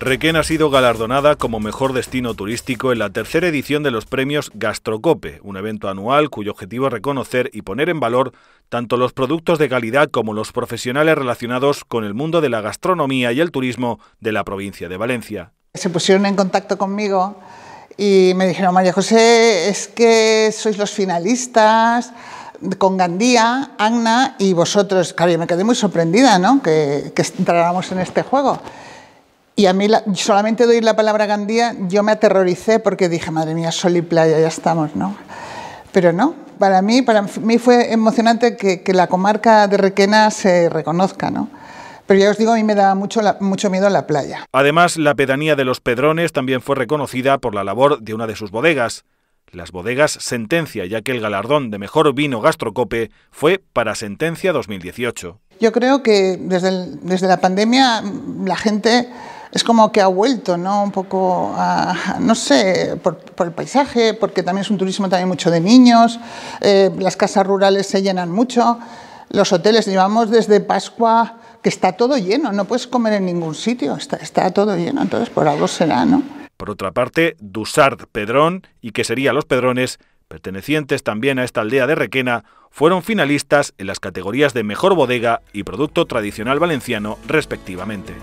Requén ha sido galardonada como mejor destino turístico en la tercera edición de los premios Gastrocope, un evento anual cuyo objetivo es reconocer y poner en valor tanto los productos de calidad como los profesionales relacionados con el mundo de la gastronomía y el turismo de la provincia de Valencia. Se pusieron en contacto conmigo y me dijeron, María José, es que sois los finalistas con Gandía, Agna y vosotros. Claro, yo me quedé muy sorprendida, ¿no? Que, que entráramos en este juego. Y a mí solamente de oír la palabra Gandía yo me aterroricé porque dije, madre mía, sol y playa, ya estamos, ¿no? Pero no, para mí, para mí fue emocionante que, que la comarca de Requena se reconozca, ¿no? Pero ya os digo, a mí me daba mucho, mucho miedo la playa. Además, la pedanía de los Pedrones también fue reconocida por la labor de una de sus bodegas. Las bodegas Sentencia, ya que el galardón de mejor vino gastrocope fue para Sentencia 2018. Yo creo que desde, desde la pandemia la gente es como que ha vuelto, ¿no? Un poco, no sé, por, el paisaje, porque también es un turismo también mucho de niños, eh, las casas rurales se llenan mucho, los hoteles llevamos desde Pascua que está todo lleno, no puedes comer en ningún sitio, está, todo lleno, entonces por algo será, ¿no? Por otra parte, Dusard Pedrón, y que sería Los Pedrones, pertenecientes también a esta aldea de Requena, fueron finalistas en las categorías de Mejor Bodega y Producto Tradicional Valenciano, respectivamente.